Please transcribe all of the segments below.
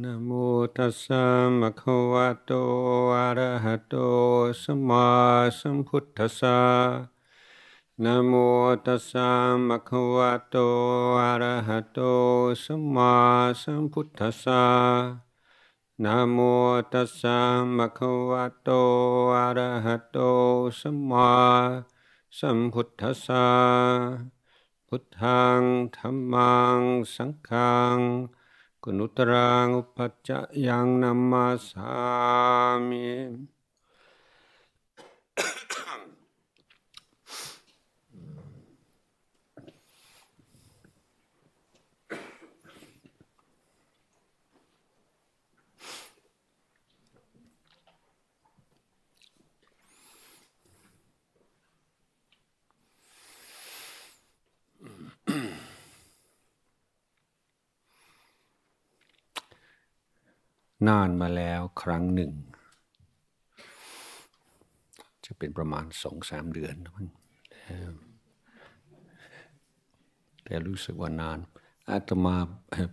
นะโมตัสสะมะคะวะโตอะระหะโตสัมมาสัมพุทธัสสะนะโมตัสสะมะคะวะโตอะระหะโตสัมมาสัมพุทธัสสะนะโมตัสสะมะคะวะโตอะระหะโตสัมมาสัมพุทธัสสะพุทธังธัมมังสังฆัง그 누타랑 우파짜 양남마 사미 นานมาแล้วครั้งหนึ่ง จะเป็นประมาณสองสามเดือนมัแต่รู้สึกว่านานอาตมา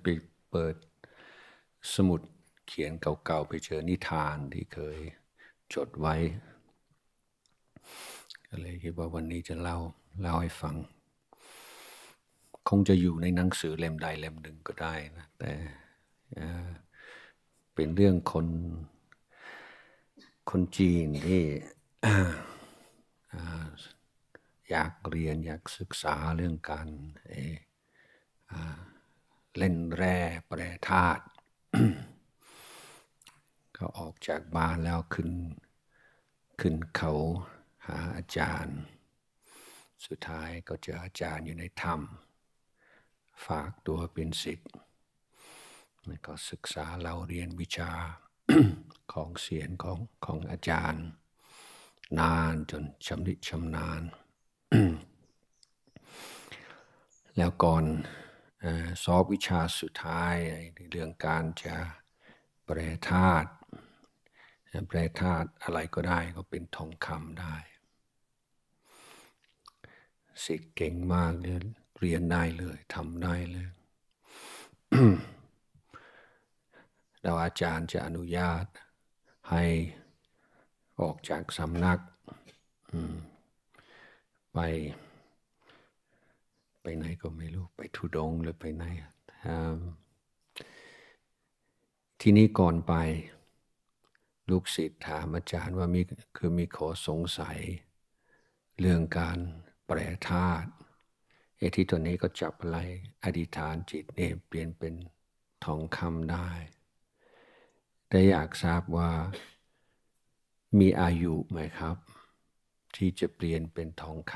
ไปเปิดสมุดเขียนเก่าๆไปเจอนิทานที่เคยจดไว้ก็เลยคิดว่าวันนี้จะเล่าเล่าให้ฟัง คงจะอยู่ในหนังสือเล่มใด เล่มหนึ่งก็ได้นะแต่เป็นเรื่องคนคนจีนที่อยากเรียน อยากศึกษาเรื่องการเล่นแร่แปรธาตุก็ออกจากบ้านแล้วขึ้น ขึ้นเขาหาอาจารย์ สุดท้ายก็เจออาจารย์อยู่ในธรรม ฝากตัวเป็นสิทธิ์ก็ศึกษาเราเรียนวิชาของเสียงของของอาจารย์ นานจนชำนิชำนาญแล้วก่อนสอบวิชาสุดท้ายในเรื่องการจะแปรธาตุแปรธาตุอะไรก็ได้ก็เป็นทองคำได้ สิทธิ์เก่งมาก เรียนได้เลยทำได้เลยเราอาจารย์จะอนุญาตให้ออกจากสำนักไปไปไหนก็ไม่รู้ ไปทุดงหรือไปไหน ทีนี้ก่อนไป ลูกศิษย์ถามอาจารย์ว่ามีคือมีขอสงสัยเรื่องการแปรธาตุไอที่ตัวนี้ก็จับอะไรอธิษฐานจิตเนี่ยเปลี่ยนเป็นทองคำได้ไต่อยากทราบว่ามีอายุไหมครับ ที่จะเปลี่ยนเป็นทองค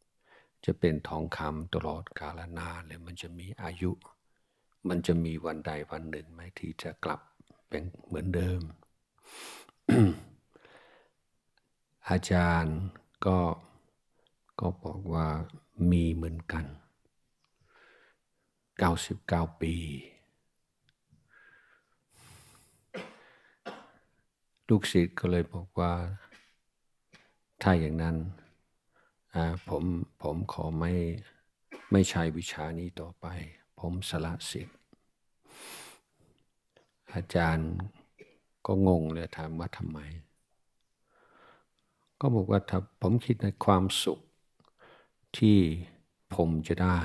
ำจะเป็นทองคำตลอดกาลนานหรือมันจะมีอายุ มันจะมีวันใดวันหนึ่งไหมที่จะกลับเป็นเหมือนเดิม อาจารย์ก็ก็บอกว่ามีเหมือนกัน 99 ปีลูกศิษย์ก็เลยบอกว่าถ้าอย่างนั้นผมผมขอไม่ไม่ใช้วิชานี้ต่อไป ผมสละสิทธิ์อาจารย์ก็งงเลยถามว่าทำไม ก็บอกว่าถ้าผมคิดในความสุขที่ผมจะได้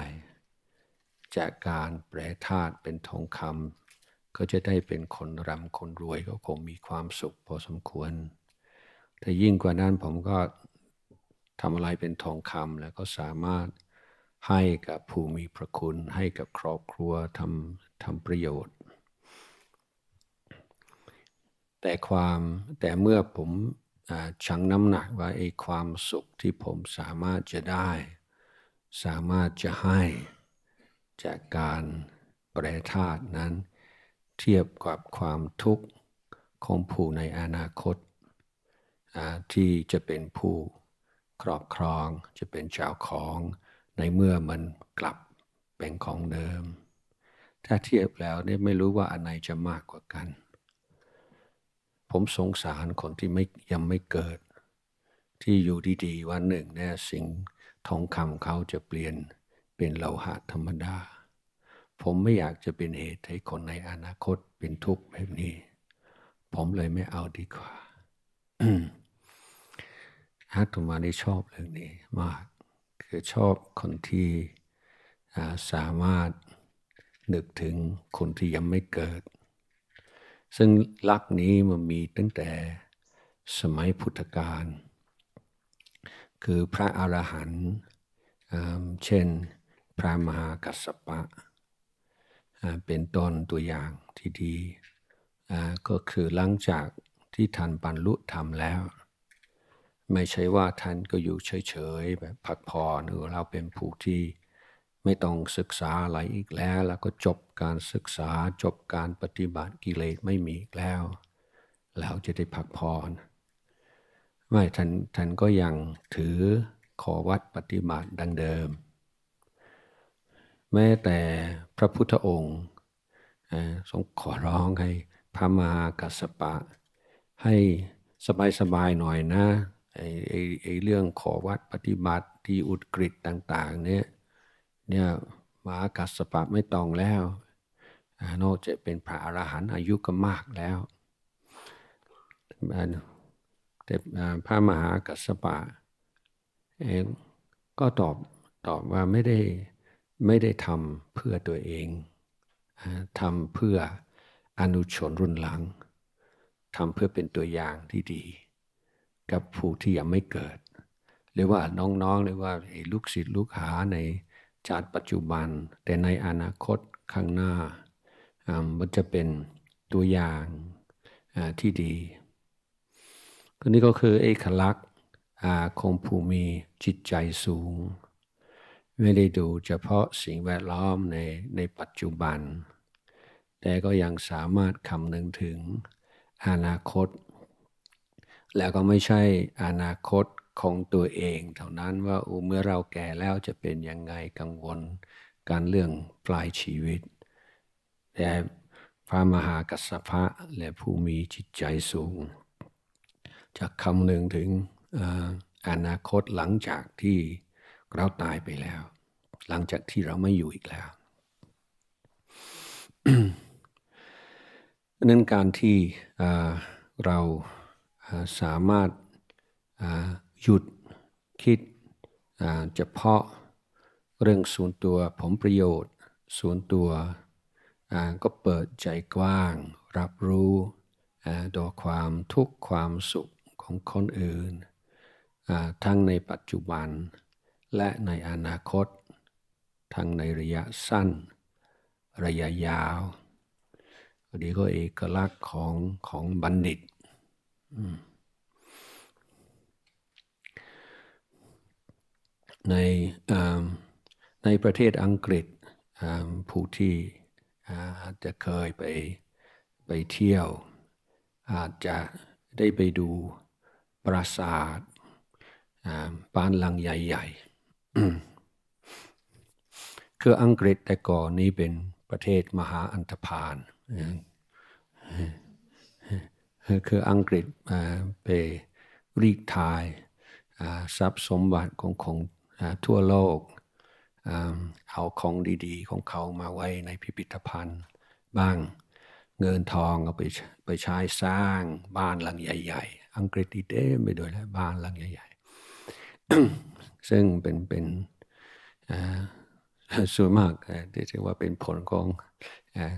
จากการแปรธาตุเป็นทองคำก็จะได้เป็นคนรำคนรวย ก็คงมีความสุขพอสมควร แต่ยิ่งกว่านั้นผมก็ทำอะไรเป็นทองคำแล้วก็สามารถให้กับผู้มีพระคุณให้กับครอบครัวทำทำประโยชน์ แต่ความแต่เมื่อผมชั่งน้ำหนักว่าไอ้ความสุขที่ผมสามารถจะได้ สามารถจะให้จากการแปรธาตุนั้นเทียบกับความทุกข์ของผู้ในอนาคต ที่จะเป็นผู้ครอบครองจะเป็นเจ้าของในเมื่อมันกลับเป็นของเดิม ถ้าเทียบแล้วเนี่ยไม่รู้ว่าอันไหนจะมากกว่ากัน ผมสงสารคนที่ไม่ยังไม่เกิด ที่อยู่ดี ๆ วันหนึ่งเนี่ยสิ่งทองคำเขาจะเปลี่ยนเป็นโลหะธรรมดาผมไม่อยากจะเป็นเหตุให้คนในอนาคตเป็นทุกข์แบบนี้ ผมเลยไม่เอาดีกว่าอาตุมาได้ชอบเรื่องนี้มาก คือชอบคนที่สามารถนึกถึงคนที่ยังไม่เกิด ซึ่งลักนี้มันมีตั้งแต่สมัยพุทธกาล คือพระอรหันต์เช่นพระมหากัสสปะเป็นต้นตัวอย่างที่ดี ก็คือหลังจากที่ท่านบรรลุธรรมแล้ว ไม่ใช่ว่าท่านก็อยู่เฉยๆแบบพักผ่อนหรือเราเป็นผู้ที่ไม่ต้องศึกษาอะไรอีกแล้ว แล้วก็จบการศึกษาจบการปฏิบัติกิเลสไม่มีแล้ว แล้วจะได้พักผ่อนไม่ท่านท่านก็ยังถือขอวัดปฏิบัติดังเดิมแม้แต่พระพุทธองค์ทรงขอร้องให้พระมหากัสสปะ ให้สบายๆหน่อยนะไอ้ไอ้ไอเรื่องขอวัดปฏิบัติที่อุดกฤษต่างๆเนี่ยเนี่ยมหากัสสปะไม่ต้องแล้วนอกจากเป็นพระอรหันต์อายุก็มากแล้วแต่พระมหากัสสปะ เองก็ตอบตอบว่าไม่ได้ไม่ได้ทำเพื่อตัวเอง ทำเพื่ออนุชนรุ่นหลัง ทำเพื่อเป็นตัวอย่างที่ดี กับผู้ที่ยังไม่เกิดหรือว่าน้องๆหรือว่าลูกศิษย์ลูกหาในชาติปัจจุบัน แต่ในอนาคตข้างหน้า มันจะเป็นตัวอย่างที่ดีก็นี่ก็คือเอกลักษณ์ของผู้มีจิตใจสูงไม่ได้ดูเฉพาะสิ่งแวดล้อมในในปัจจุบัน แต่ก็ยังสามารถคำนึงถึงอนาคต แล้วก็ไม่ใช่อนาคตของตัวเองเท่านั้นว่าอูเมื่อเราแก่แล้วจะเป็นยังไงกังวลการเรื่องปลายชีวิต แต่พระมหากัสสปะและผู้มีจิตใจสูงจะคำนึงถึงอนาคตหลังจากที่เราตายไปแล้ว หลังจากที่เราไม่อยู่อีกแล้ว นั้นการที่เราสามารถหยุดคิดเฉพาะเรื่องส่วนตัวผมประโยชน์ ส่วนตัวก็เปิดใจกว้างรับรู้ต่อความทุกข์ความสุขของคนอื่น ทั้งในปัจจุบันและในอนาคต ทั้งในระยะสั้นระยะยาวอันนี้ก็เอกลักษณ์ของของบัณฑิตในในประเทศอังกฤษผู้ที่อาจจะเคยไปไปเที่ยว อาจจะได้ไปดูปราสาทบ้านหลังใหญ่ๆคืออังกฤษแต่ก่อนนี้เป็นประเทศมหาอันธพาลคืออังกฤษไปรีกทายทรัพย์สมบัติของของทั่วโลก เอาของดีๆของเขามาไว้ในพิพิธภัณฑ์บ้าง เงินทองเอาไปไปใช้สร้างบ้านหลังใหญ่ๆ อังกฤษดีเด้ไปด้วยแล้วบ้านหลังใหญ่ๆซึ่งเป็นเป็นส่วนมากที่เรียกว่าเป็นผลของ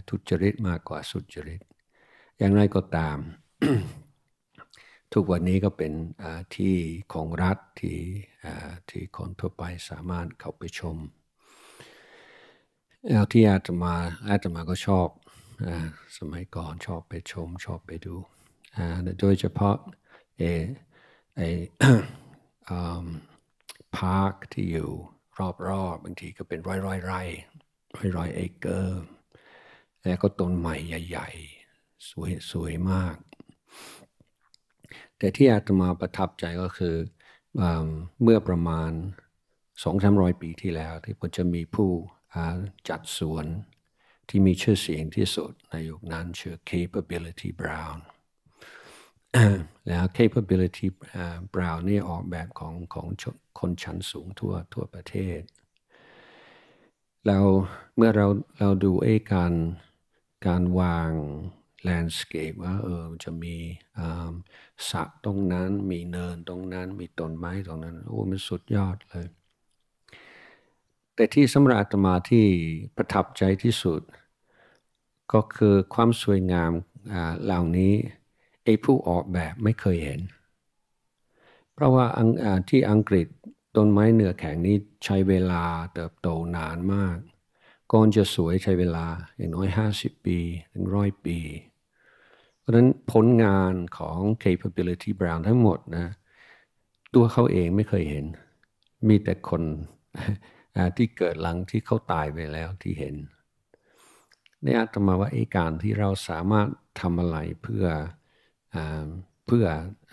ทุจริตมากกว่าสุจริต อย่างไรก็ตาม ทุกวันนี้ก็เป็นที่ของรัฐที่ที่คนทั่วไปสามารถเข้าไปชมแล้วที่อาตมาอาตมาก็ชอบสมัยก่อนชอบไปชมชอบไปดูโดยเฉพาะไอไอพาร์คที่อยู่รอบๆ บางทีก็เป็นร้อยร้อยไร่ร้อยร้อยเอเกอร์แล้วก็ต้นใหม่ใหญ่ๆ สวยสวยมาก แต่ที่อาตมาประทับใจก็คือเอเมื่อประมาณสองสามรอยปีที่แล้วที่ผมจะมีผู้จัดสวนที่มีชื่อเสียงที่สุดในยุคนั้นชื่อ Capability Brown แล้ว capability brown นี่ออกแบบของของคนชั้นสูงทั่วทั่วประเทศเราเมื่อเราเราดูไอ้การการวาง landscape ว่าเออจะมีสระตรงนั้น มีเนินตรงนั้น มีต้นไม้ตรงนั้นโอ้มันสุดยอดเลย แต่ที่สำหรับอาตมาที่ประทับใจที่สุด ก็คือความสวยงามเหล่านี้ไอ้ผู้ออกแบบไม่เคยเห็น เพราะว่าที่อังกฤษต้นไม้เนื้อแข็งนี้ใช้เวลาเติบโตนานมากก่อนจะสวยใช้เวลาอย่างน้อย 50 ปีถึงร้อยปี เพราะนั้นผลงานของ capability brown ทั้งหมดนะตัวเขาเองไม่เคยเห็น มีแต่คนที่เกิดหลังที่เขาตายไปแล้วที่เห็น ในอาตมาว่าไอการที่เราสามารถทำอะไรเพื่อเพื่อ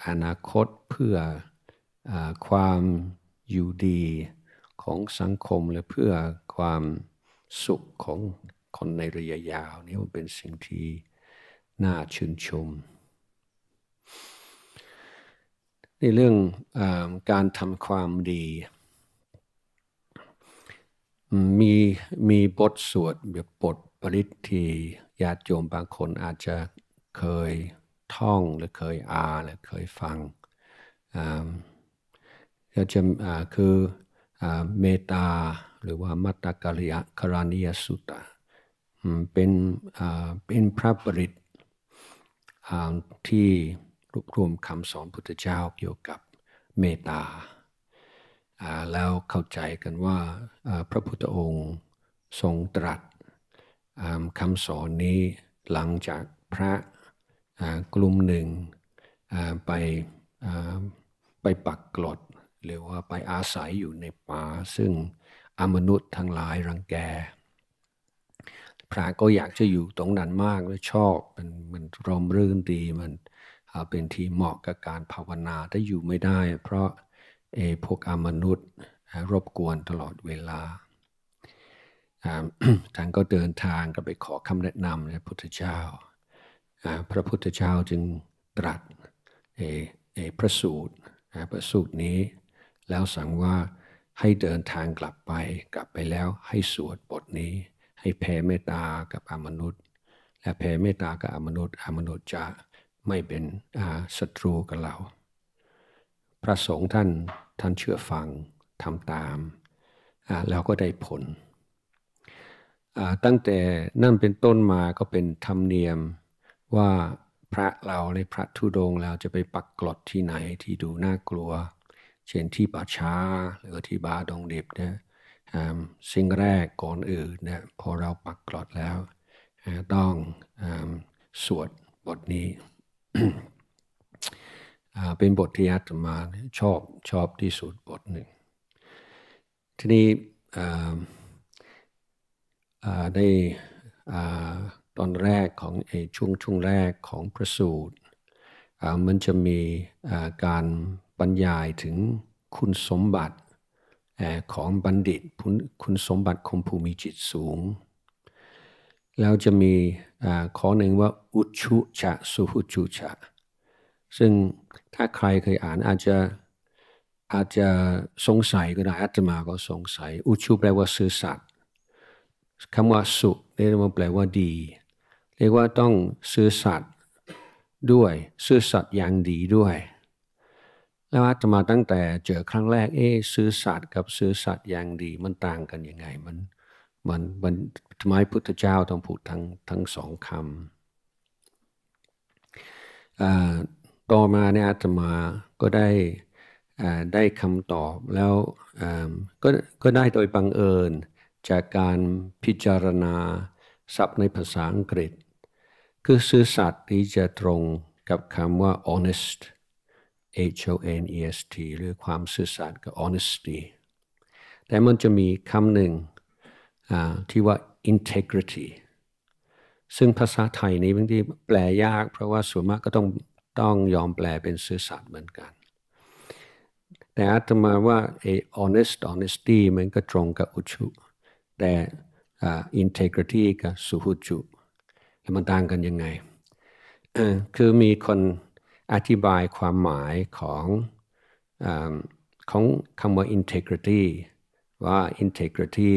อนาคตเพื่ออความอยู่ดีของสังคมและเพื่อความสุขของคนในระยะยาวนี่มันเป็นสิ่งที่น่าชื่นชมในเรื่องอการทำความดี มีมีบทสวดแบบบทปริทีญาติโยมบางคนอาจจะเคยท่องหรือเคยอ่านหรือเคยฟังก็จะคือเมตตาหรือว่ามัตตกริยะคารนียสุตะเป็นเป็นพระปริตที่รวบรวมคำสอนพุทธเจ้าเกี่ยวกับเมตตาแล้วเข้าใจกันว่าพระพุทธองค์ทรงตรัสคำสอนนี้หลังจากพระกลุ่มหนึ่งไปไปปักกลดหรือว่าไปอาศัยอยู่ในป่าซึ่งอมนุษย์ทั้งหลายรังแก พระก็อยากจะอยู่ตรงนั้นมากและชอบมันมันรมรื่นดี มันเป็นที่เหมาะกับการภาวนา แต่อยู่ไม่ได้เพราะเอพวกอมนุษย์รบกวนตลอดเวลาท่านก็เดินทางก็ไปขอคำแนะนำในพุทธเจ้าพระพุทธเจ้าจึงตรัสพระสูตรพระสูตรนี้แล้วสั่งว่าให้เดินทางกลับไป กลับไปแล้วให้สวดบทนี้ ให้แผ่เมตตากับอมนุษย์ และแผ่เมตตากับอมนุษย์อมนุษย์จะไม่เป็นศัตรูกับเราพระสงฆ์ท่านท่านเชื่อฟังทำตามแล้วก็ได้ผลตั้งแต่นั่นเป็นต้นมาก็เป็นธรรมเนียมว่าพระเราในพระทุดงเราจะไปปักกรดที่ไหนที่ดูน่ากลัว เช่นที่ป่าช้าหรือที่บาดงดิบนะสิ่งแรกก่อนอื่นนะพอเราปักกรดแล้วต้องสวดบทนี้ เป็นบทที่อาตมาชอบชอบที่สุดบทหนึ่งทีนี้ได้ตอนแรกของไอช่วงช่วงแรกของพระสูตร มันจะมีการบรรยายถึงคุณสมบัติของบัณฑิตคุณสมบัติของผู้มีจิตสูง แล้วจะมีข้อหนึ่งว่า อุชุชะ สุหุชุชะ ซึ่งถ้าใครเคยอ่านอาจจะอาจจะสงสัยก็ได้อาตมาก็สงสัย อุชุแปลว่าซื่อสัตย์คำว่าสุนี่มันแปลว่าดีเรียกว่าต้องซื่อสัตย์ด้วยซื่อสัตย์อย่างดีด้วยแล้วอาตมาตั้งแต่เจอครั้งแรกเอ๊ซื่อสัตย์กับซื่อสัตย์อย่างดีมันต่างกันยังไงมันมันมันทำไมพุทธเจ้าต้องพูดทั้งทั้งสองคำต่อมาเนี่ยอาตมาก็ได้ได้คำตอบแล้วก็ก็ได้โดยบังเอิญจากการพิจารณาศัพท์ในภาษาอังกฤษคือซื่อสัตย์นี้จะตรงกับคำว่า honest H O N E S T หรือความซื่อสัตย์กับ honesty แต่มันจะมีคำหนึ่งที่ว่า integrity ซึ่งภาษาไทยนี้บางทีแปลยากเพราะว่าส่วนมากก็ต้องต้องยอมแปลเป็นซื่อสัตย์เหมือนกัน แต่อาตมาว่าเอ honest honesty มันก็ตรงกับอุชุแต่ integrity กับสุหุจุแต่มันต่างกันยังไง คือมีคนอธิบายความหมายของอของคำว่า integrity ว่า integrity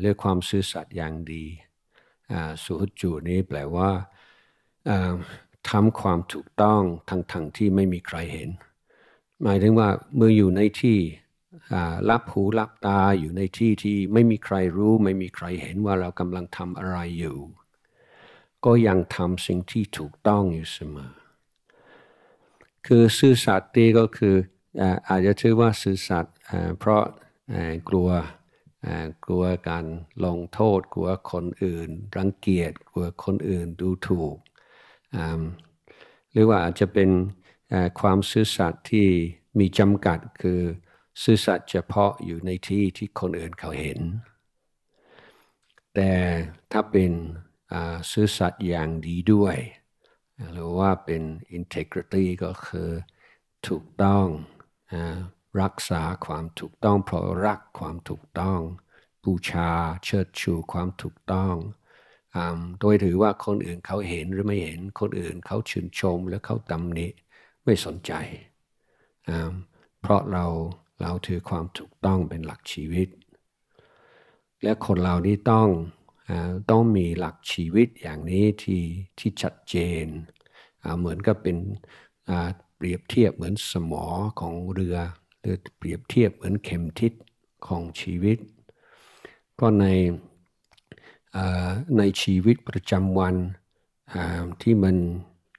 เรื่องความซื่อสัตย์อย่างดีสุขจูนี้แปลว่าทำความถูกต้องทั้งทางที่ไม่มีใครเห็น หมายถึงว่าเมื่ออยู่ในที่รับหูรับตาอยู่ในที่ที่ไม่มีใครรู้ ไม่มีใครเห็นว่าเรากำลังทำอะไรอยู่ก็ยังทำสิ่งที่ถูกต้องอยู่เสมอคือซื่อสัตย์ดีก็คืออาจจะชื่อว่าซื่อสัตย์เพราะกลัวกลัวการลงโทษกลัวคนอื่น รังเกียจกลัวคนอื่นดูถูกหรือว่าอาจจะเป็นความซื่อสัตย์ที่มีจำกัดคือซื่อสัตย์เฉพาะอยู่ในที่ที่คนอื่นเขาเห็น แต่ถ้าเป็นซื่อสัตย์อย่างดีด้วยหรือว่าเป็น integrity ก็คือถูกต้องรักษาความถูกต้องเพราะรักความถูกต้องบูชาเชิดชูความถูกต้องโดยถือว่าคนอื่นเขาเห็นหรือไม่เห็นคนอื่นเขาชื่นชมและเขาตำหนิไม่สนใจเพราะเราเราถือความถูกต้องเป็นหลักชีวิตและคนเรานี้ต้องต้องมีหลักชีวิตอย่างนี้ที่ที่ชัดเจน เหมือนกับเป็นเปรียบเทียบเหมือนสมอของเรือ หรือเปรียบเทียบเหมือนเข็มทิศของชีวิต ก็ในในชีวิตประจำวันที่มัน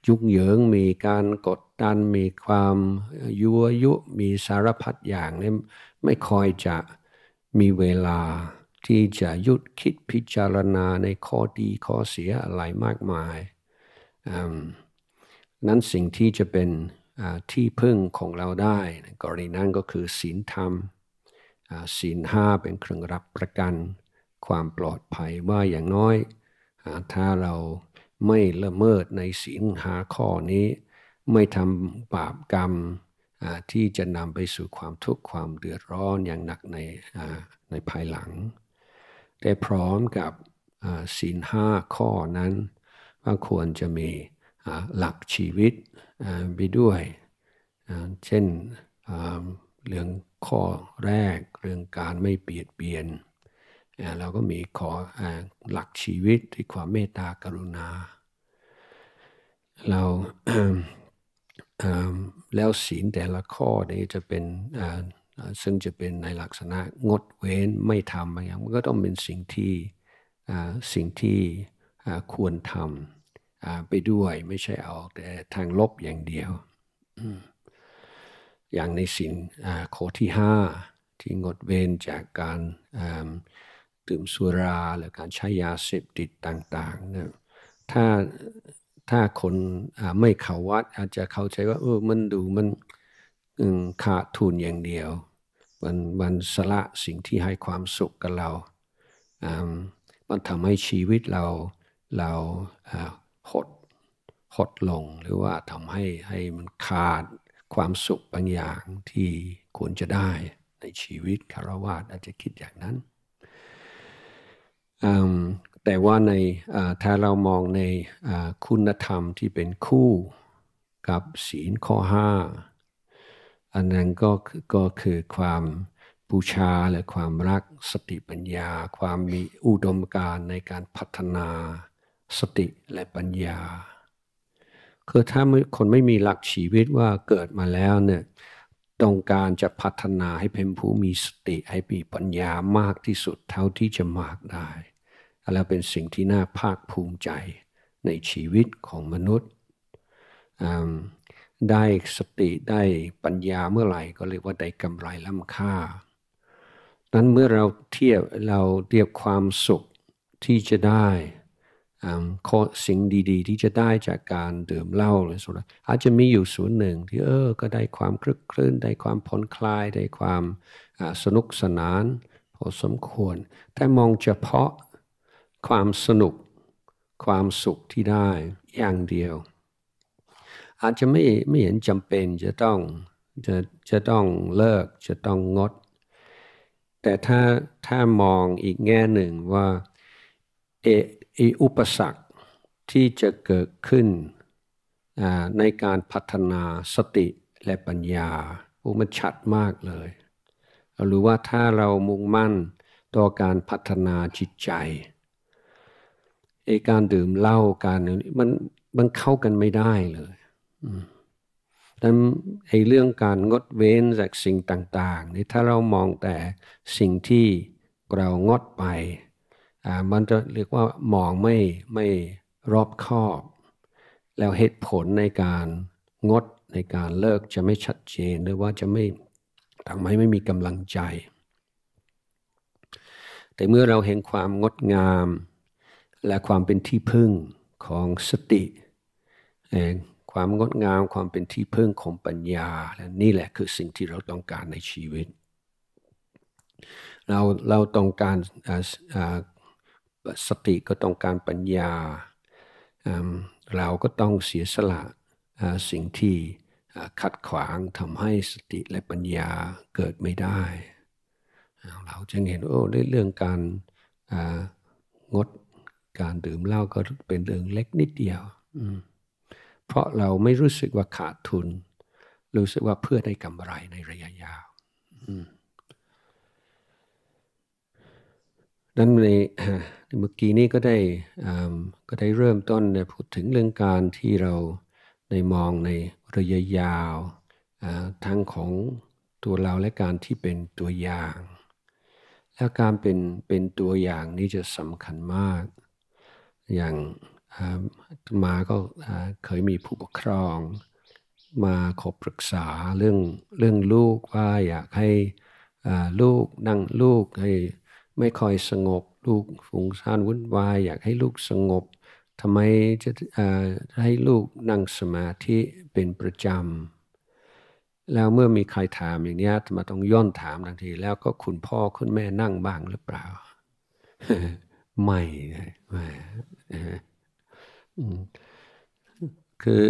ยุ่งเหยิงมีการกดดันมีความยั่วยุมีสารพัดอย่างนี่ไม่คอยจะมีเวลาที่จะยุดคิดพิจารณาในข้อดีข้อเสียอะไรมากมาย นั้นสิ่งที่จะเป็นที่พึ่งของเราได้กรณีนั้นก็คือศีลธรรมศีลห้าเป็นเครื่องรับประกันความปลอดภัยว่าอย่างน้อย ถ้าเราไม่ละเมิดในศีลหาข้อนี้ ไม่ทำบาปกรรมที่จะนำไปสู่ความทุกข์ความเดือดร้อนอย่างหนักในในภายหลังได้พร้อมกับศีลห้าข้อนั้นว่าควรจะมีหลักชีวิตไปด้วย เช่นเรื่องข้อแรกเรื่องการไม่เปลียดเบียน เราก็มีขอหลักชีวิตที่ความเมตตากรุณา เราแล้วศีลแต่ละข้อนี้จะเป็นซึ่งจะเป็นในลักษณะงดเว้นไม่ทำอะไรมันก็ต้องเป็นสิ่งที่สิ่งที่ควรทำไปด้วยไม่ใช่เอาแต่ทางลบอย่างเดียว อย่างในสิ่งข้อที่ 5 ที่งดเว้นจากการดื่มสุราหรือการใช้ยาเสพติดต่างๆนะถ้าถ้าคนไม่เข้าวัดอาจจะเข้าใจว่าเออมันดูมันขาดทุนอย่างเดียวมันมันสละสิ่งที่ให้ความสุขกับเรา มันทำให้ชีวิตเราเราหดหดลงหรือว่าทำให้ให้มันขาดความสุขบางอย่างที่ควรจะได้ในชีวิตคารวะอาจจะคิดอย่างนั้น แต่ว่าในถ้าเรามองในคุณธรรมที่เป็นคู่กับศีลข้อห้าอันนั้นก็ก็คือความบูชาและความรัก สติปัญญา ความมีอุดมการในการพัฒนาสติและปัญญาคือถ้าคนไม่มีหลักชีวิตว่าเกิดมาแล้วเนี่ยต้องการจะพัฒนาให้เป็นผู้มีสติให้มีปัญญามากที่สุดเท่าที่จะมากได้แล้วเป็นสิ่งที่น่าภาคภูมิใจในชีวิตของมนุษย์ได้สติได้ปัญญาเมื่อไหร่ก็เรียกว่าได้กำไรล้ำค่านั้นเมื่อเราเทียบเราเทียบความสุขที่จะได้ข้อสิ่งดี ๆ ที่จะได้จากการดื่มเหล้าหรือสุราอาจจะมีอยู่ส่วนหนึ่งที่เออก็ได้ความคลึกคลื่นได้ความผ่อนคลายได้ความสนุกสนานพอสมควร แต่มองเฉพาะความสนุกความสุขที่ได้อย่างเดียวอาจจะไม่ไม่เห็นจำเป็นจะต้องจะจะต้องเลิกจะต้องงด แต่ถ้าถ้ามองอีกแง่หนึ่งว่าเอออุปสรรคที่จะเกิดขึ้นในการพัฒนาสติและปัญญาอุมันชัดมากเลยหรือว่าถ้าเรามุ่งมั่นต่อการพัฒนาจิตใจไอการดื่มเหล้าการมันมันเข้ากันไม่ได้เลยดังนั้นไอ้เรื่องการงดเว้นจากสิ่งต่างๆนี่ถ้าเรามองแต่สิ่งที่เรางดไปอ่ามันจะเรียกว่ามองไม่ไม่รอบคอบ แล้วเหตุผลในการงดในการเลิกจะไม่ชัดเจนหรือว่าจะไม่ทำให้ไม่มีกำลังใจ แต่เมื่อเราเห็นความงดงาม และความเป็นที่พึ่งของสติเองความงดงามความเป็นที่พึ่งของปัญญา และนี่แหละคือสิ่งที่เราต้องการในชีวิต เราเราต้องการสติก็ต้องการปัญญาเราก็ต้องเสียสละสิ่งที่ขัดขวางทำให้สติและปัญญาเกิดไม่ได้เราจึงเห็นโอ้เรื่องการงดการดื่มเหล้าก็เป็นเรื่องเล็กนิดเดียวอืเพราะเราไม่รู้สึกว่าขาดทุน รู้สึกว่าเพื่อได้กำไรในระยะยาวนั้นในเมื่อกี้นี้ก็ได้ก็ได้เริ่มต้นพูดถึงเรื่องการที่เราในมองในระยะยาวทั้งของตัวเราและการที่เป็นตัวอย่าง และการเป็นเป็นตัวอย่างนี่จะสำคัญมากอย่างมาก็เคยมีผู้ปกครอง มาขอปรึกษาเรื่องเรื่องลูกว่าอยากให้ลูกนั่งลูกให้ไม่ค่อยสงบลูกฟุ้งซ่านวุ่นวายอยากให้ลูกสงบทำไมจะให้ลูกนั่งสมาธิเป็นประจำแล้วเมื่อมีใครถามอย่างนี้มาต้องย่นถามทันที แล้วก็คุณพ่อคุณแม่นั่งบ้างหรือเปล่าไม่ไม่คือ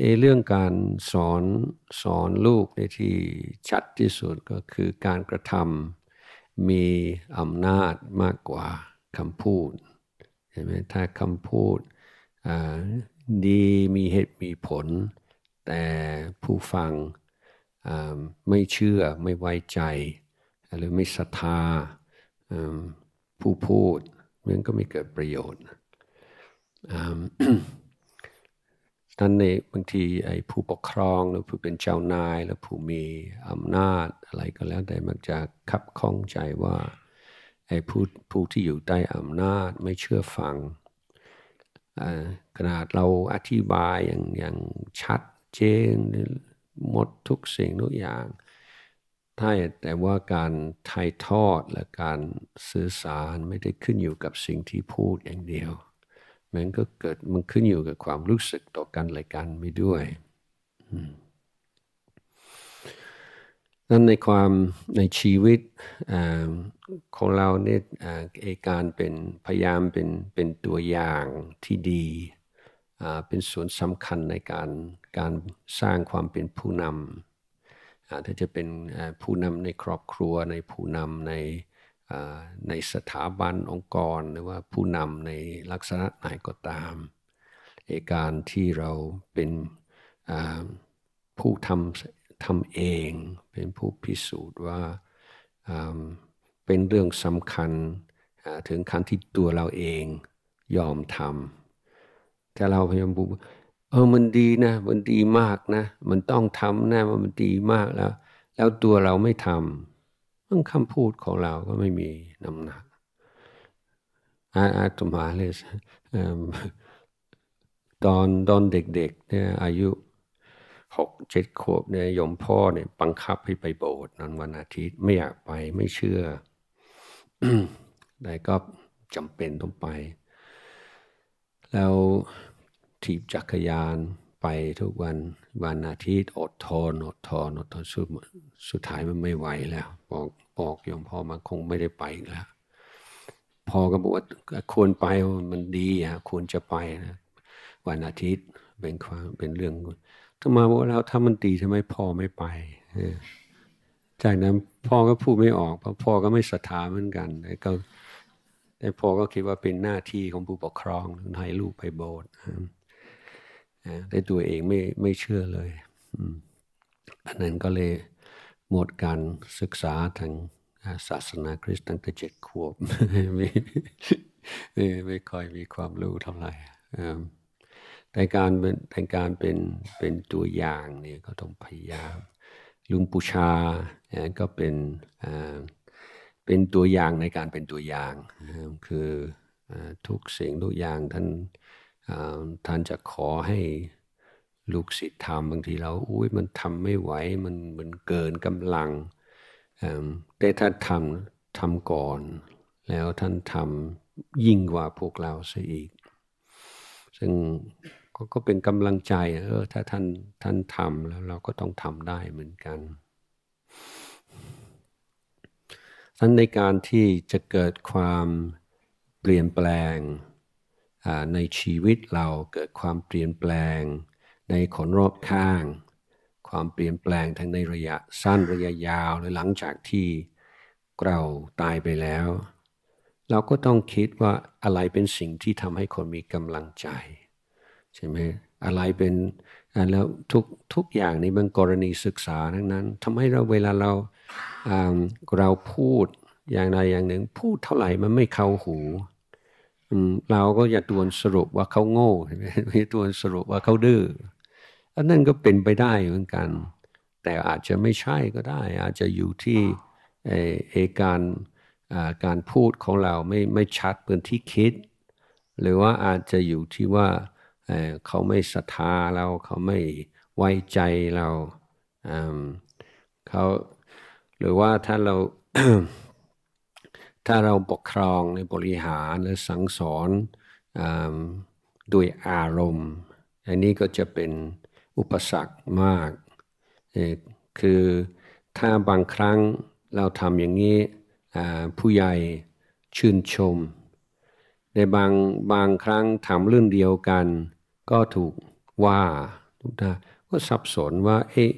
เอเรื่องการสอนสอนลูกในที่ชัดที่สุดก็คือการกระทำมีอำนาจมากกว่าคำพูดใช่ไหมถ้าคำพูดดีมีเหตุมีผลแต่ผู้ฟังไม่เชื่อไม่ไว้ใจหรือไม่ศรัทธาผู้พูดมันก็ไม่เกิดประโยชน์นั้นในบางทีไอ้ผู้ปกครองหรือผู้เป็นเจ้านายหรือผู้มีอำนาจอะไรก็แล้วแต่มักจะขับข้องใจว่าไอ้ผู้ผู้ที่อยู่ใต้อำนาจไม่เชื่อฟัง ขนาดเราอธิบายอย่างอย่างชัดเจนหมดทุกสิ่งทุกอย่างถ้าแต่ว่าการถ่ายทอดและการสื่อสารไม่ได้ขึ้นอยู่กับสิ่งที่พูดอย่างเดียวมันก็เกิดมันขึ้นอยู่กับความรู้สึกต่อกันและกันไปด้วยนั้นในความในชีวิตอของเราเนี่ย เอการเป็นพยายามเป็นเป็นตัวอย่างที่ดี เป็นส่วนสำคัญในการการสร้างความเป็นผู้นำถ้าจะเป็นผู้นำในครอบครัวในผู้นำในในสถาบันองค์กรหรือว่าผู้นำในลักษณะไหนก็ตาม เอการที่เราเป็นผู้ทำทำเองเป็นผู้พิสูจน์ว่าเป็นเรื่องสำคัญถึงขั้นที่ตัวเราเองยอมทำแต่เราพยายามบูเออมันดีนะมันดีมากนะมันต้องทำนะมันดีมากแล้ว แล้วตัวเราไม่ทำมันคำพูดของเราก็ไม่มีน้ำหนักอาตมาเลยตอนตอนเด็กๆเนี่ยอายุหกเจ็ดขวบเนี่ยยมพ่อเนี่ยบังคับให้ไปโบสถ์นอนวันอาทิตย์ไม่อยากไปไม่เชื่อแต่ก็จำเป็นต้องไป แล้วถีบจักรยานไปทุกวันวันอาทิตย์อดทนอดทนอดทนสุดสุดท้ายมันไม่ไหวแล้วบอกบอกยมพ่อมาคงไม่ได้ไปอีกแล้วพ่อก็บอกว่าควรไปมันดีอ่ะควรจะไปนะวันอาทิตย์เป็นความเป็นเรื่องถ้ามาบอกแล้วถ้ามันดีทำไมพ่อไม่ไปจากนั้นพ่อก็พูดไม่ออกเพราะพ่อก็ไม่ศรัทธาเหมือนกันก็แต่พ่อก็คิดว่าเป็นหน้าที่ของผู้ปกครองให้ลูกไปโบสถ์แต่ตัวเองไม่ไม่เชื่อเลยอันนั้นก็เลยหมดการศึกษาทางศาสนาคริสต์ตั้งแต่เจ็ดขวบไม่ไม่ค่อยมีความรู้เท่าไหร่แต่การเป็นแต่การเป็นเป็นตัวอย่างเนี่ยก็ต้องพยายามลุงปูชาก็เป็นเป็นตัวอย่างในการเป็นตัวอย่างคือทุกสิ่งทุกอย่างท่านท่านจะขอให้ลูกศิษย์ทำบางทีเรา อุ้ยมันทำไม่ไหว มันมันเกินกำลังแต่ถ้าทำทำก่อน แล้วท่านทำยิ่งกว่าพวกเราซะอีก ซึ่งกก็เป็นกำลังใจ เออ ถ้าท่านท่านทำแล้วเราก็ต้องทำได้เหมือนกัน ท่านในการที่จะเกิดความเปลี่ยนแปลงในชีวิตเราเกิดความเปลี่ยนแปลงในคนรอบข้าง ความเปลี่ยนแปลงทั้งในระยะสั้นระยะยาวหรือหลังจากที่เราตายไปแล้ว เราก็ต้องคิดว่าอะไรเป็นสิ่งที่ทำให้คนมีกำลังใจ ใช่ไหมอะไรเป็นแล้วทุกทุกอย่างนี้มันกรณีศึกษาทั้งนั้นทำให้เราเวลาเราเราพูดอย่างใดอย่างหนึ่ง พูดเท่าไหร่มันไม่เข้าหู เราก็อย่าตวนสรุปว่าเขาโง่ใช่ไหมอย่าตวนสรุปว่าเขาดื้ออันนั้นก็เป็นไปได้เหมือนกัน แต่อาจจะไม่ใช่ก็ได้ อาจจะอยู่ที่เออการการพูดของเราไม่ไม่ชัดเหมือนที่คิด หรือว่าอาจจะอยู่ที่ว่าเเขาไม่ศรัทธาเรา เขาไม่ไว้ใจเราเขาหรือว่าถ้าเราถ้าเราปกครองในบริหารหรือสั่งสอนด้วยอารมณ์อันนี้ก็จะเป็นอุปสรรคมาก คือถ้าบางครั้งเราทำอย่างนี้ผู้ใหญ่ชื่นชม ในบางบางครั้งทำเรื่องเดียวกัน ก็ถูกว่าทุกท่านก็สับสนว่าเอ๊ะ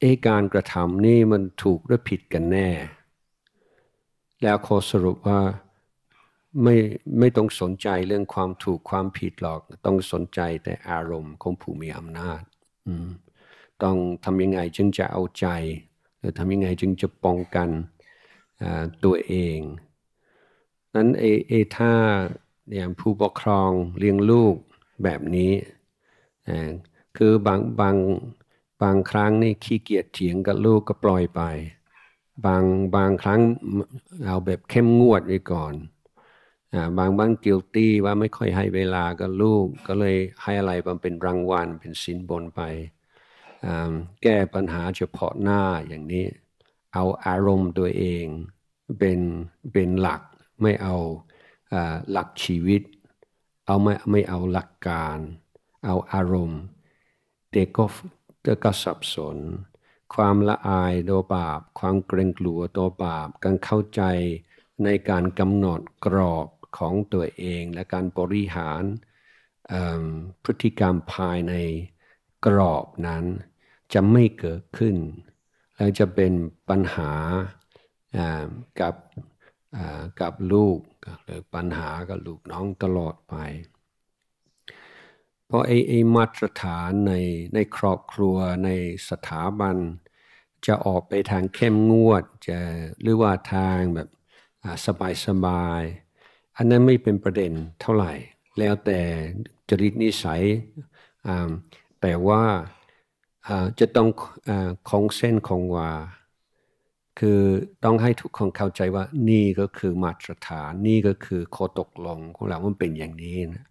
เอการกระทำนี่มันถูกหรือผิดกันแน่ แล้วขอสรุปว่าไม่ไม่ต้องสนใจเรื่องความถูกความผิดหรอกต้องสนใจแต่อารมณ์ ของผู้มีอำนาจต้องทำยังไงจึงจะเอาใจ หรือทำยังไงจึงจะป้องกันตัวเอง นั้นเอเอถ้าอย่างผู้ปกครองเลี้ยงลูกแบบนี้ คือบางบางบางครั้งนี่ขี้เกียจเถียงกับลูกก็ปล่อยไป บางบางครั้งเอาแบบเข้มงวดไว้ก่อนบางบ้างกิลตี้ว่าไม่ค่อยให้เวลากับลูกก็เลยให้อะไรบางเป็นรางวัลเป็นสินบนไปแก้ปัญหาเฉพาะหน้าอย่างนี้ เอาอารมณ์ตัวเองเป็นเป็นหลักไม่เอาหลักชีวิตเอาไม่ไม่เอาหลักการ เอาอารมณ์เด็กก็ก็สับสนความละอายตัวบาปความเกรงกลัวตัวบาปการเข้าใจในการกำหนดกรอบของตัวเองและการบริหารพฤติกรรมภายในกรอบนั้นจะไม่เกิดขึ้นและจะเป็นปัญหากับกับลูกหรือปัญหากับลูกน้องตลอดไป เพราะไอ้ไอมาตรฐานในในครอบครัวในสถาบัน จะออกไปทางเข้มงวดจะหรือว่าทางแบบสบายสบายอันนั้นไม่เป็นประเด็นเท่าไหร่ แล้วแต่จริตนิสัยแต่ว่าจะต้องคงเส้นคงวา คือต้องให้ทุกคนเข้าใจว่า นี่ก็คือมาตรฐานนี่ก็คือข้อตกลงของเรามันเป็นอย่างนี้นะ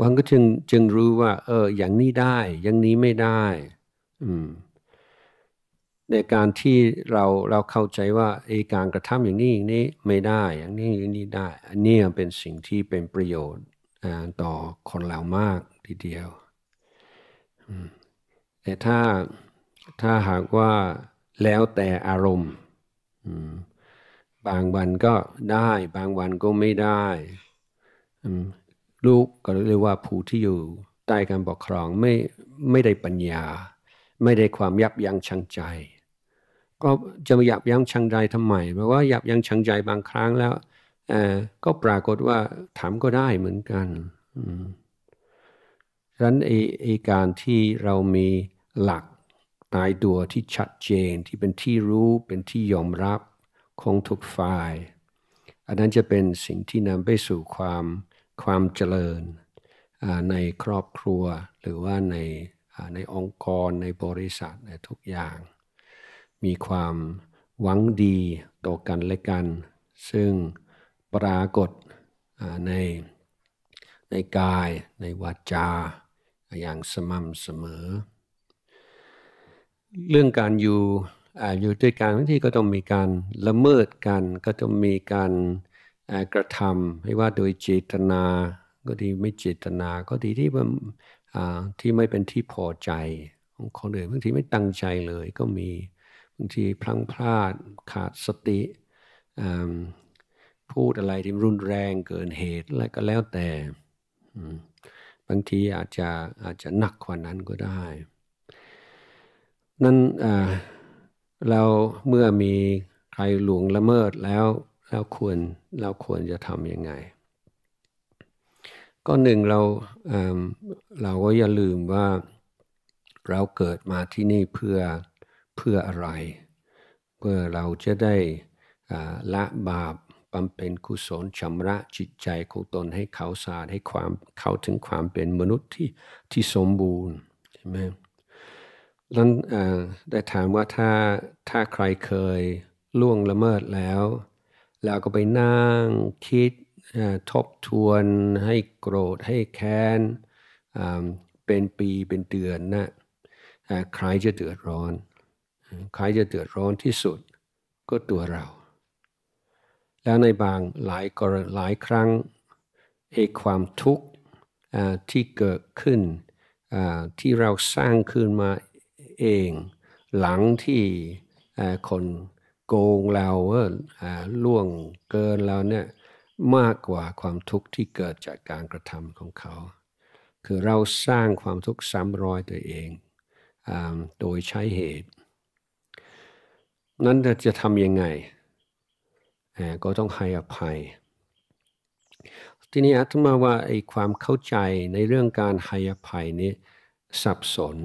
วังก็จึงจึงรู้ว่าเอออย่างนี้ได้อย่างนี้ไม่ได้ อืมในการที่เราเราเข้าใจว่าไอการกระทำอย่างนี้อย่างนี้ไม่ได้อย่างนี้อย่างนี้ได้ อันนี้เป็นสิ่งที่เป็นประโยชน์ต่อคนเรามากทีเดียวแต่ถ้าถ้าหากว่าแล้วแต่อารมณ์ บางวันก็ได้บางวันก็ไม่ได้ลูก ก็เรียกว่าผู้ที่อยู่ใต้การปกครองไม่ไม่ได้ปัญญา ไม่ได้ความยับยั้งชั่งใจก็จะมาหยับยั้งชังใจทำไมเพราะว่าหยับยั้งชังใจบางครั้งแล้ว ก็ปรากฏว่าถามก็ได้เหมือนกันดังนั้นเอเอการที่เรามีหลักตายตัวที่ชัดเจนที่เป็นที่รู้เป็นที่ยอมรับของทุกฝ่าย อันนั้นจะเป็นสิ่งที่นำไปสู่ความความเจริญในครอบครัวหรือว่าในในองค์กรในบริษัทในทุกอย่างมีความหวังดีต่อกันและกัน ซึ่งปรากฏในในกายในวาจาอย่างสม่ำเสมอ เรื่องการอยู่อยู่ด้วยกันบางทีก็ต้องมีการละเมิดกัน ก็ต้องมีการกระทำไม่ว่าโดยเจตนาก็ดีไม่เจตนา ก็ดี ที่มันที่ไม่เป็นที่พอใจของคนอื่นบางทีไม่ตั้งใจเลยก็มีบางทีพลังพลาดขาดสติ พูดอะไรที่รุนแรงเกินเหตุอะไรก็แล้วแต่ บางทีอาจจะอาจจะหนักกว่านั้นก็ได้ นั่นเราเมื่อมีใครหลวงละเมิดแล้ว เราควรเราควรจะทำยังไง ก็หนึ่งเราเราก็อย่าลืมว่าเราเกิดมาที่นี่เพื่อเพื่ออะไร เพื่อเราจะได้ละบาปบำเพ็ญกุศลชำระจิตใจของตนให้เขาสะอาดให้ความเข้าถึงความเป็นมนุษย์ที่ที่สมบูรณ์ใช่ไหมแล้วได้ถามว่าถ้าถ้าใครเคยล่วงละเมิดแล้ว แล้วก็ไปนั่งคิดทบทวนให้โกรธให้แค้นเป็นปีเป็นเดือนนะใครจะเดือดร้อนใครจะเดือดร้อนที่สุดก็ตัวเรา แล้วในบางหลายกรณหลายครั้งเอความทุกข์ที่เกิดขึ้นที่เราสร้างขึ้นมาเอง หลังที่คนโกงเราล่วงเกินเราเนี่ยมากกว่าความทุกข์ที่เกิดจากการกระทำของเขา คือเราสร้างความทุกข์ซ้ำรอยตัวเองโดยใช้เหตุนั้นจะทำยังไง ก็ต้องให้อภัยทีนี้อาตมาว่าไอ้ความเข้าใจในเรื่องการให้อภัยนี้สับสน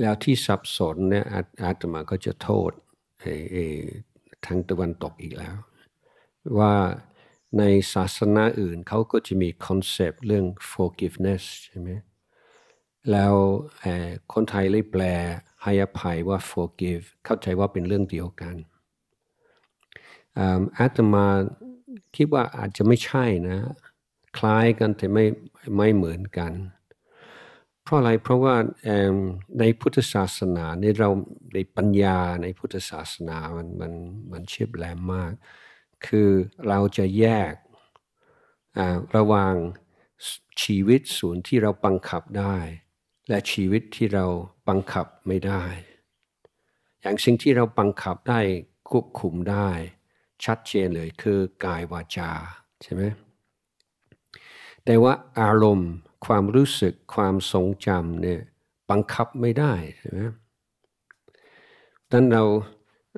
แล้วที่สับสนเนี่ยอาตมาก็จะโทษทางตะวันตกอีกแล้ว ว่าในศาสนาอื่นเขาก็จะมีคอนเซปต์เรื่อง forgiveness ใช่ไหมแล้วคนไทยเลยแปลให้อภัยว่า forgive เข้าใจว่าเป็นเรื่องเดียวกันอาตมาคิดว่าอาจจะไม่ใช่นะ คล้ายกันแต่ไม่ไม่เหมือนกัน เพราะอะไรเพราะว่าในพุทธศาสนาในเราในปัญญาในพุทธศาสนามันมันมันเชียบแหลมมาก คือเราจะแยกระหว่างชีวิตส่วนที่เราบังคับได้และชีวิตที่เราบังคับไม่ได้ อย่างสิ่งที่เราบังคับได้ควบคุมได้ ชัดเจนเลยคือกายวาจาใช่ไหมแต่ว่าอารมณ์ความรู้สึกความทรงจำเนี่ยบังคับไม่ได้ใช่ไหมดังเรา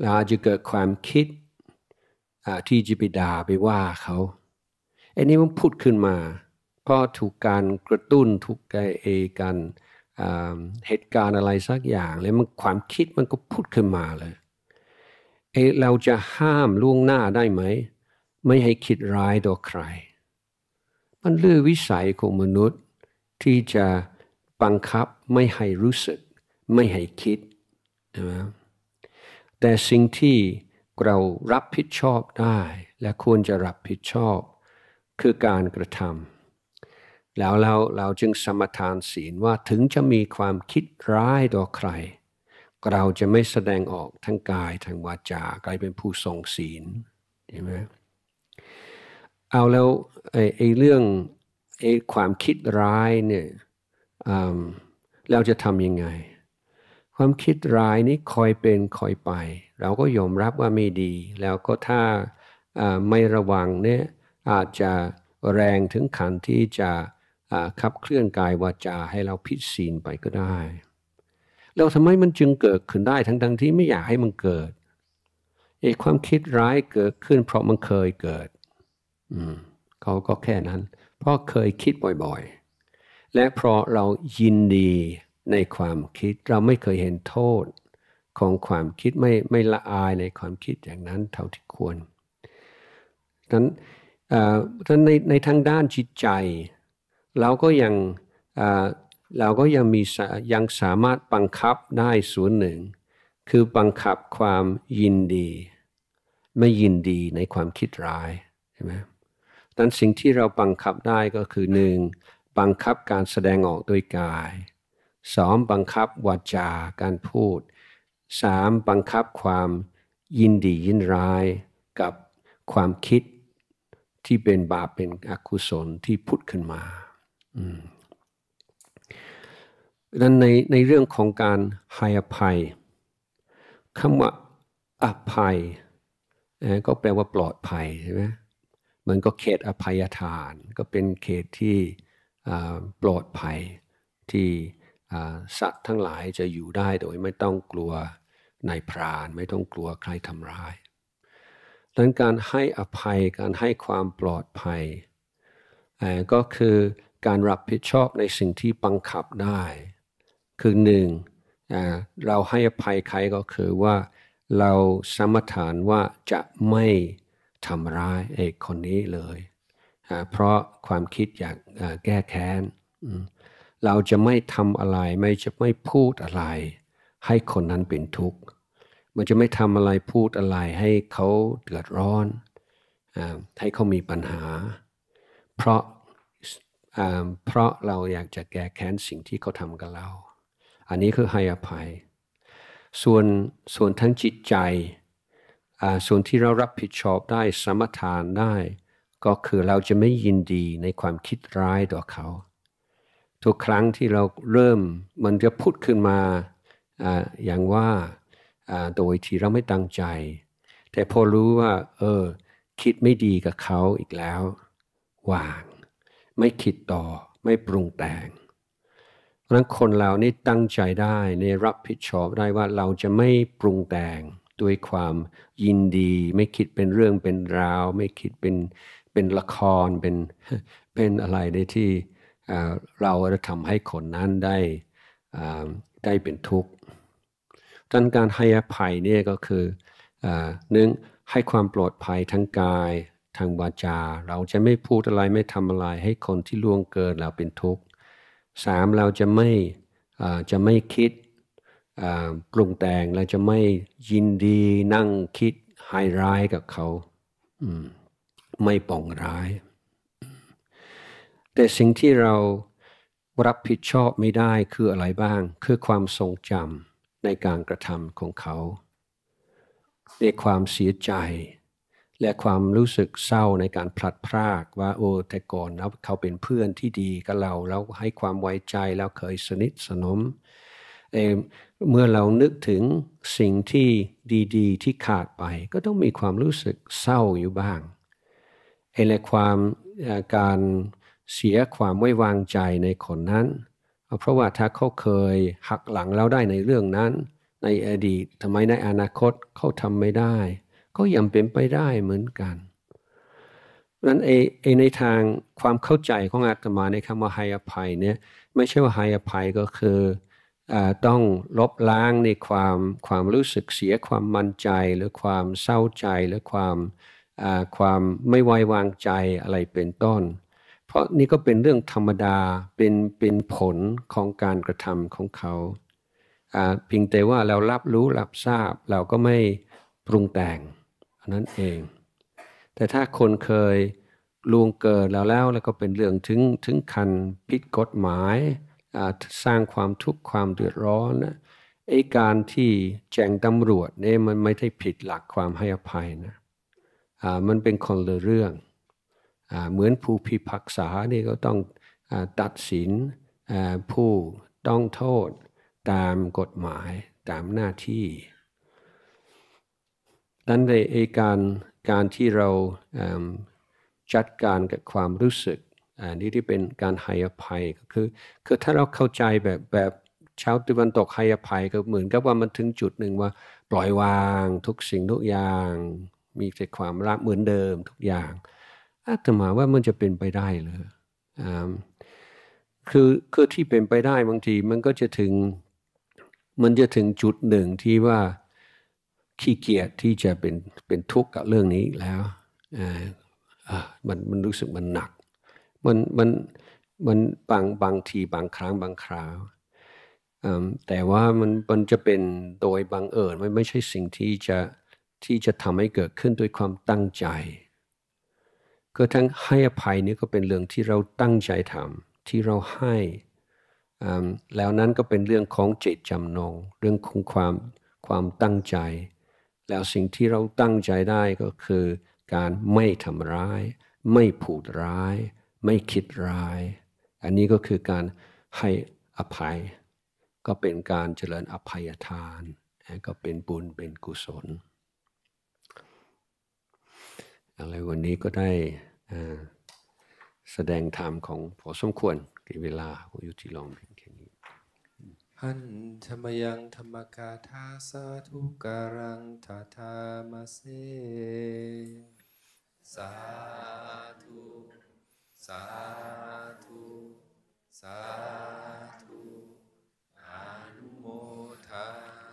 เราจะเกิดความคิดที่จะไปด่าไปว่าเขาไอ้นี่มันพูดขึ้นมาเพราะถูกการกระตุ้นถูกกอเอกันเหตุการณ์อะไรสักอย่างแล้วมันความคิดมันก็พูดขึ้นมาเลยเอเราจะห้ามล่วงหน้าได้ไหม ไม่ให้คิดร้ายต่อใคร มันเลือวิสัยของมนุษย์ที่จะบังคับไม่ให้รู้สึก ไม่ให้คิดนะแต่สิ่งที่เรารับผิดชอบได้และควรจะรับผิดชอบคือการกระทำแล้วเราเราจึงสมทานศีลว่าถึงจะมีความคิดร้ายต่อใคร เราจะไม่แสดงออกทั้งกาย ทั้งวาจากลายเป็นผู้ทรงศีลเห็นไหมเอาแล้วไอ้เรื่องไอ้ความคิดร้ายเนี่ยเราจะทำยังไง ความคิดร้ายนี้คอยเป็นคอยไป เราก็ยอมรับว่าไม่ดี แล้วก็ถ้าไม่ระวังเนี่ยอาจจะแรงถึงขั้นที่จะขับเคลื่อนกายวาจาให้เราพิศีลไปก็ได้ แล้วทำไมมันจึงเกิดขึ้นได้ทั้งๆทที่ไม่อยากให้มันเกิดไอ้ความคิดร้ายเกิดขึ้นเพราะมันเคยเกิดอืมเขาก็แค่นั้น เพราะเคยคิดบ่อยๆ และเพราะเรายินดีในความคิดเราไม่เคยเห็นโทษของความคิดไม่ไม่ละอายในความคิดอย่างนั้นเท่าที่ควรดังนั้นในในทางด้านจิตใจเราก็ยังเราก็ยังมียังสามารถบังคับได้ส่วนหนึ่ง คือบังคับความยินดี ไม่ยินดีในความคิดร้ายใช่ไหมดังนั้นสิ่งที่เราบังคับได้ก็คือหนึ่งบังคับการแสดงออกด้วยกายสองบังคับวาจาการพูดสามบังคับความยินดียินร้าย กับความคิดที่เป็นบาปเป็นอกุศลที่พุทธขึ้นมาดังนั้นในในเรื่องของการให้อภัยคำว่าอภัยก็แปลว่าปลอดภัยใช่ไหมมันก็เขตอภัยทาน ก็เป็นเขตที่ปลอดภัย ที่สัตว์ทั้งหลายจะอยู่ได้โดยไม่ต้องกลัวนายพราน ไม่ต้องกลัวใครทำร้าย ดังการให้อภัยการให้ความปลอดภัย ก็คือการรับผิดชอบในสิ่งที่บังคับได้ คือหนึ่ง เราให้อภัยใครก็คือว่าเราสมถานว่าจะไม่ทำร้ายเอกคนนี้เลย เพราะความคิดอยากแก้แค้นเราจะไม่ทำอะไรไม่จะไม่พูดอะไรให้คนนั้นเป็นทุกข์ มันจะไม่ทำอะไรพูดอะไรให้เขาเดือดร้อน ให้เขามีปัญหา เพราะเพราะเราอยากจะแก้แค้นสิ่งที่เขาทำกับเรา อันนี้คือให้อภัยส่วนส่วนทั้งจิตใจส่วนที่เรารับผิดชอบได้สมทานได้ ก็คือเราจะไม่ยินดีในความคิดร้ายต่อเขา ทุกครั้งที่เราเริ่มมันจะพูดขึ้นมาออย่างว่าโดยที่เราไม่ตั้งใจ แต่พอรู้ว่าเออคิดไม่ดีกับเขาอีกแล้ววางไม่คิดต่อไม่ปรุงแต่งเพราะนั้นคนเรานี่ตั้งใจได้ในรับผิดชอบได้ว่าเราจะไม่ปรุงแต่งด้วยความยินดี ไม่คิดเป็นเรื่องเป็นราวไม่คิดเป็นเป็นละครเป็นเป็นอะไรได้ที่เราจะทำให้คนนั้นได้ได้เป็นทุกข์ดังการให้อภัยเนี่ยก็คือหนึ่งให้ความปลอดภัยทั้งกายทางวาจาเราจะไม่พูดอะไรไม่ทำอะไรให้คนที่ล่วงเกินเราเป็นทุกข์สามเราจะไม่จะไม่คิดปรุงแต่งเราจะไม่ยินดีนั่งคิดให้ร้ายกับเขาไม่ปองร้าย แต่สิ่งที่เรารับผิดชอบไม่ได้คืออะไรบ้าง คือความทรงจำในการกระทำของเขา ในความเสียใจและความรู้สึกเศร้าในการพลัดพรากว่าโอ้แต่ก่อนเขาเป็นเพื่อนที่ดีกับเราแล้วให้ความไว้ใจแล้วเคยสนิทสนมเเมื่อเรานึกถึงสิ่งที่ดี ๆ ที่ขาดไป ก็ต้องมีความรู้สึกเศร้าอยู่บ้างเอและความการเสียความไว้วางใจในคนนั้น เพราะว่าถ้าเขาเคยหักหลังเราได้ในเรื่องนั้น ในอดีตทำไมในอนาคตเขาทำไม่ได้ก็ยังเป็นไปได้เหมือนกันนั้นเออในทางความเข้าใจของอาตมาในคำว่าให้อภัยเนี่ยไม่ใช่ว่าให้อภัยก็คืออต้องลบล้างในความความรู้สึกเสียความมั่นใจหรือความเศร้าใจหรือความความไม่ไว้วางใจอะไรเป็นต้น เพราะนี่ก็เป็นเรื่องธรรมดาเป็นเป็นผลของการกระทำของเขาเพียงแต่ว่าเรารับรู้ รับทราบเราก็ไม่ปรุงแต่งนั้นเอง แต่ถ้าคนเคยลวงเกิดแล้วแล้วแล้วก็เป็นเรื่องถึงถึงคันผิดกฎหมายสร้างความทุกข์ความเดือดร้อนนะไอการที่แจ้งตำรวจเนี่ยมันไม่ได้ผิดหลักความให้อภัยนะะมันเป็นคนละเรื่องอเหมือนผู้พิพากษานี่ก็ต้องอตัดสินผู้ต้องโทษตามกฎหมายตามหน้าที่นั้นในไอการการที่เราจัดการกับความรู้สึกอันนี้ ที่เป็นการให้อภัยก็คือคือถ้าเราเข้าใจแบบแบบชาวตะวันตกให้อภัยก็เหมือนกับว่ามันถึงจุดหนึ่งว่าปล่อยวางทุกสิ่งทุกอย่าง มีแต่ความรักเหมือนเดิมทุกอย่าง อาตมาว่ามันจะเป็นไปได้เลยคือคือที่เป็นไปได้บางทีมันก็จะถึงมันจะถึงจุดหนึ่งที่ว่าขี้เกียจที่จะเป็นเป็นทุกข์กับเรื่องนี้แล้วมันมันรู้สึกมันหนัก มันมันมันบางบางทีบางครั้งบางคราว แต่ว่ามันมันจะเป็นโดยบังเอิญไม่ไม่ใช่สิ่งที่จะที่จะทำให้เกิดขึ้นด้วยความตั้งใจก็ทั้งให้อภัยนี่ก็เป็นเรื่องที่เราตั้งใจทำที่เราให้ แล้วนั้นก็เป็นเรื่องของเจตจำนงเรื่องของความความตั้งใจแล้วสิ่งที่เราตั้งใจได้ก็คือการไม่ทำร้าย ไม่ผูดร้าย ไม่คิดร้าย อันนี้ก็คือการให้อภัย ก็เป็นการเจริญอภัยทานก็เป็นบุญเป็นกุศลอะไรวันนี้ก็ได้แสดงธรรมของพอสมควรกี่เวลา อยู่ที่ลองเพียงแค่หันธรรมยังธรรมกาทาสาธุการังทาธามาเสสาธุสาธุสาธุอนุโมทา